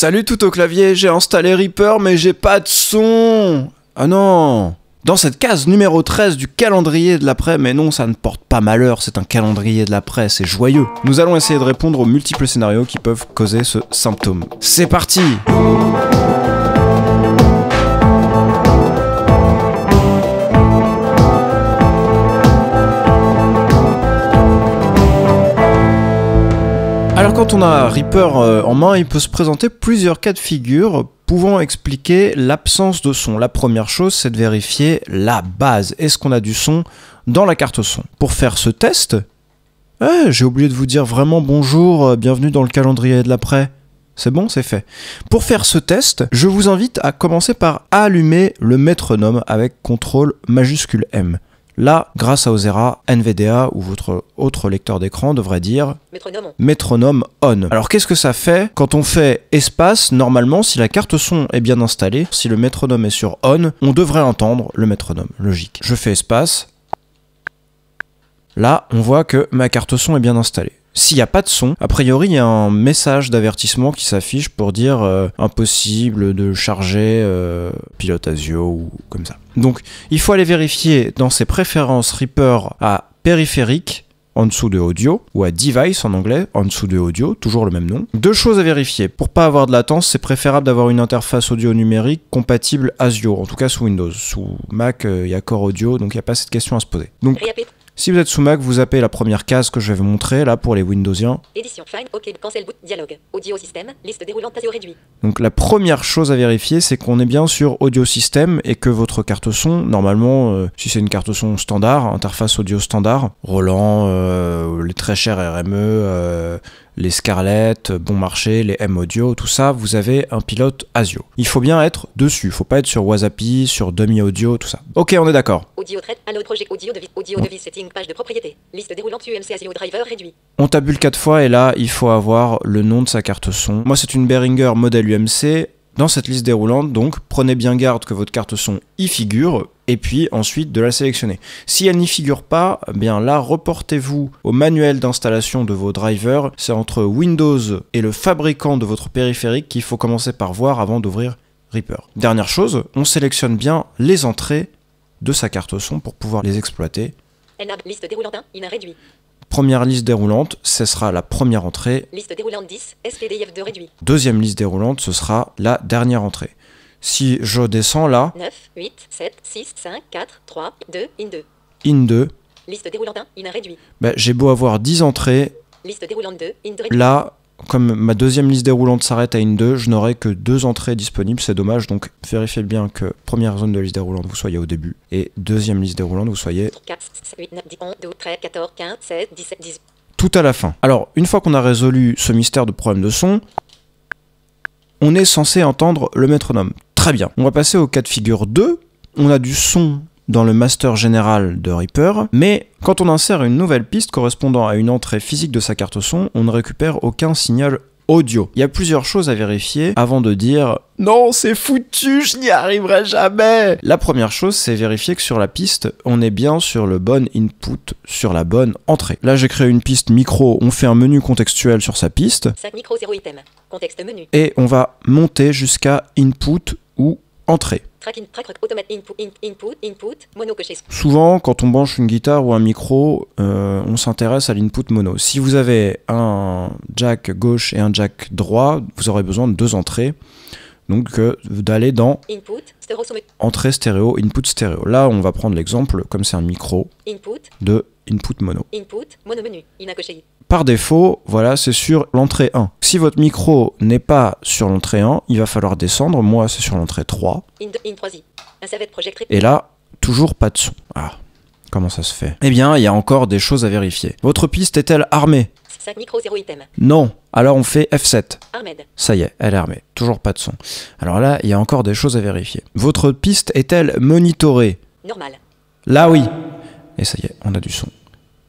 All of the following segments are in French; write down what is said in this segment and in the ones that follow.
Salut tout au clavier, j'ai installé Reaper mais j'ai pas de son Ah non Dans cette case numéro 13 du calendrier de l'après, mais non ça ne porte pas malheur, c'est un calendrier de l'après, c'est joyeux. Nous allons essayer de répondre aux multiples scénarios qui peuvent causer ce symptôme. C'est parti quand on a Reaper euh, en main, il peut se présenter plusieurs cas de figure pouvant expliquer l'absence de son. La première chose, c'est de vérifier la base. Est-ce qu'on a du son dans la carte son Pour faire ce test, eh, j'ai oublié de vous dire vraiment bonjour, euh, bienvenue dans le calendrier de l'après. C'est bon, c'est fait. Pour faire ce test, je vous invite à commencer par allumer le métronome avec CTRL majuscule M. Là, grâce à Ozera, NVDA ou votre autre lecteur d'écran devrait dire métronome. on. Alors qu'est-ce que ça fait Quand on fait espace, normalement, si la carte son est bien installée, si le métronome est sur on, on devrait entendre le métronome, logique. Je fais espace. Là, on voit que ma carte son est bien installée. S'il n'y a pas de son, a priori, il y a un message d'avertissement qui s'affiche pour dire euh, impossible de charger euh, pilote Asio ou comme ça. Donc, il faut aller vérifier dans ses préférences Reaper à périphérique en dessous de audio, ou à device en anglais, en dessous de audio, toujours le même nom. Deux choses à vérifier. Pour pas avoir de latence, c'est préférable d'avoir une interface audio numérique compatible ASIO, en tout cas sous Windows. Sous Mac, euh, il y a Core Audio, donc il n'y a pas cette question à se poser. Donc, si vous êtes sous Mac, vous appelez la première case que je vais vous montrer là pour les Windowsiens. Donc la première chose à vérifier, c'est qu'on est bien sur audio système et que votre carte son, normalement, euh, si c'est une carte son standard, interface audio standard, Roland, euh, les très chers RME, euh, les Scarlett, Bon Marché, les M-Audio, tout ça, vous avez un pilote ASIO. Il faut bien être dessus, il faut pas être sur Wasapi, sur demi Audio, tout ça. Ok, on est d'accord. Audio setting, page de propriété, liste On tabule 4 fois et là, il faut avoir le nom de sa carte son. Moi, c'est une Behringer modèle UMC, dans cette liste déroulante, donc, prenez bien garde que votre carte son y figure, et puis ensuite de la sélectionner. Si elle n'y figure pas, eh bien là, reportez-vous au manuel d'installation de vos drivers. C'est entre Windows et le fabricant de votre périphérique qu'il faut commencer par voir avant d'ouvrir Reaper. Dernière chose, on sélectionne bien les entrées de sa carte son pour pouvoir les exploiter. Liste déroulante, a réduit. Première liste déroulante, ce sera la première entrée. Liste déroulante 10, SPDIF 2 réduit. Deuxième liste déroulante, ce sera la dernière entrée. Si je descends là. 9, 8, 7, 6, 5, 4, 3, 2, in 2. In 2. Liste déroulante 1, in 1 réduit. Bah, J'ai beau avoir 10 entrées. Liste déroulante 2, in 2 réduit. Là, comme ma deuxième liste déroulante s'arrête à une 2, je n'aurai que deux entrées disponibles, c'est dommage, donc vérifiez bien que première zone de liste déroulante, vous soyez au début, et deuxième liste déroulante, vous soyez... 4, 8, 9, 10, 13, 14, 15, 17, Tout à la fin. Alors, une fois qu'on a résolu ce mystère de problème de son, on est censé entendre le métronome. Très bien. On va passer au cas de figure 2. On a du son dans le master général de Reaper, mais quand on insère une nouvelle piste correspondant à une entrée physique de sa carte son, on ne récupère aucun signal audio. Il y a plusieurs choses à vérifier avant de dire non, c'est foutu, je n'y arriverai jamais. La première chose, c'est vérifier que sur la piste, on est bien sur le bon input, sur la bonne entrée. Là, j'ai créé une piste micro, on fait un menu contextuel sur sa piste. Et on va monter jusqu'à input ou entrée. Souvent, quand on branche une guitare ou un micro, euh, on s'intéresse à l'input mono. Si vous avez un jack gauche et un jack droit, vous aurez besoin de deux entrées. Donc euh, d'aller dans entrée stéréo, input stéréo. Là, on va prendre l'exemple, comme c'est un micro, de input mono. mono Par défaut, voilà, c'est sur l'entrée 1. Si votre micro n'est pas sur l'entrée 1, il va falloir descendre. Moi, c'est sur l'entrée 3. 3 Et là, toujours pas de son. Ah, comment ça se fait Eh bien, il y a encore des choses à vérifier. Votre piste est-elle armée non. Alors on fait F7. Ça y est, elle est armée. Toujours pas de son. Alors là, il y a encore des choses à vérifier. Votre piste est-elle monitorée Normal. Là oui. Et ça y est, on a du son.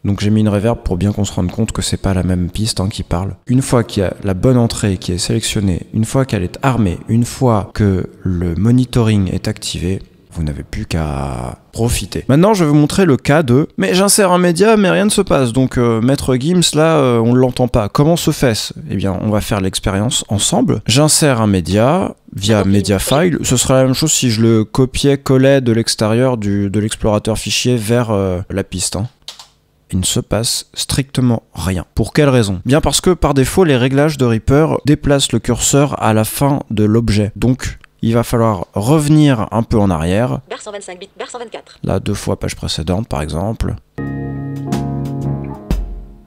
Donc j'ai mis une reverb pour bien qu'on se rende compte que c'est pas la même piste hein, qui parle. Une fois qu'il y a la bonne entrée qui est sélectionnée, une fois qu'elle est armée, une fois que le monitoring est activé, vous n'avez plus qu'à profiter. Maintenant, je vais vous montrer le cas de « Mais j'insère un média, mais rien ne se passe, donc euh, Maître Gims, là, euh, on ne l'entend pas. Comment se fait-ce » Eh bien, on va faire l'expérience ensemble. J'insère un média via ah, Mediafile. Ce serait la même chose si je le copiais-collais de l'extérieur de l'explorateur fichier vers euh, la piste. Hein. il ne se passe strictement rien. Pour quelle raison Bien parce que par défaut, les réglages de Reaper déplacent le curseur à la fin de l'objet. Donc, il va falloir revenir un peu en arrière. Là, deux fois page précédente, par exemple.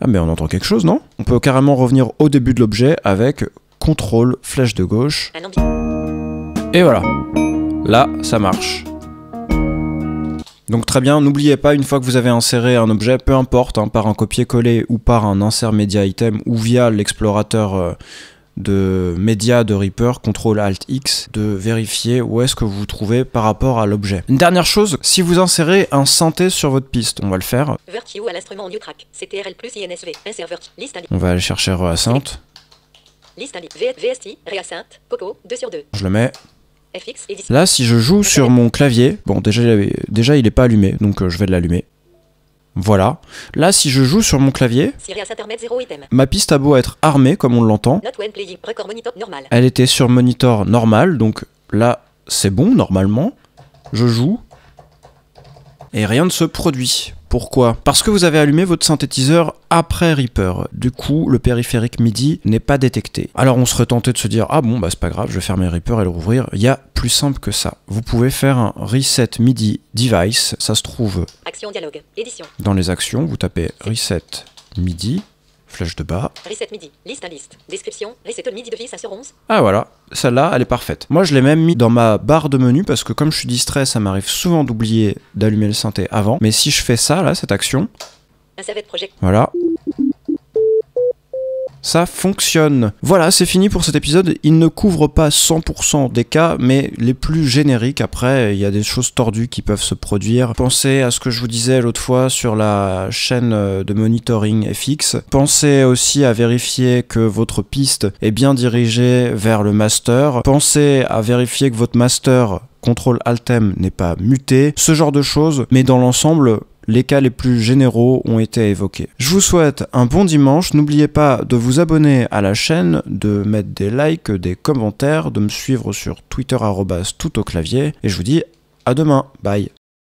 Ah, mais on entend quelque chose, non On peut carrément revenir au début de l'objet avec CTRL, flèche de gauche. Et voilà. Là, ça marche. Donc très bien, n'oubliez pas, une fois que vous avez inséré un objet, peu importe, hein, par un copier-coller ou par un insert média item ou via l'explorateur euh, de médias de Reaper, CTRL ALT X, de vérifier où est-ce que vous vous trouvez par rapport à l'objet. Une dernière chose, si vous insérez un synthé sur votre piste, on va le faire. On va aller chercher Reasynth. Je le mets. Là, si je joue sur mon clavier, bon, déjà, déjà il n'est pas allumé, donc euh, je vais l'allumer. Voilà. Là, si je joue sur mon clavier, ma piste a beau être armée, comme on l'entend. Elle était sur monitor normal, donc là, c'est bon, normalement. Je joue, et rien ne se produit. Pourquoi Parce que vous avez allumé votre synthétiseur après Reaper. Du coup, le périphérique MIDI n'est pas détecté. Alors on serait tenté de se dire ah bon bah c'est pas grave, je vais fermer Reaper et le rouvrir. Il y a plus simple que ça. Vous pouvez faire un reset MIDI device. Ça se trouve Dans les actions, vous tapez reset MIDI flèche de bas. Ah voilà. Celle-là, elle est parfaite. Moi, je l'ai même mis dans ma barre de menu parce que comme je suis distrait, ça m'arrive souvent d'oublier d'allumer le synthé avant. Mais si je fais ça, là, cette action. Voilà ça fonctionne. Voilà, c'est fini pour cet épisode. Il ne couvre pas 100% des cas, mais les plus génériques, après, il y a des choses tordues qui peuvent se produire. Pensez à ce que je vous disais l'autre fois sur la chaîne euh, de monitoring FX. Pensez aussi à vérifier que votre piste est bien dirigée vers le master. Pensez à vérifier que votre master contrôle altem n'est pas muté, ce genre de choses, mais dans l'ensemble, les cas les plus généraux ont été évoqués. Je vous souhaite un bon dimanche, n'oubliez pas de vous abonner à la chaîne, de mettre des likes, des commentaires, de me suivre sur Twitter tout au clavier, et je vous dis à demain, bye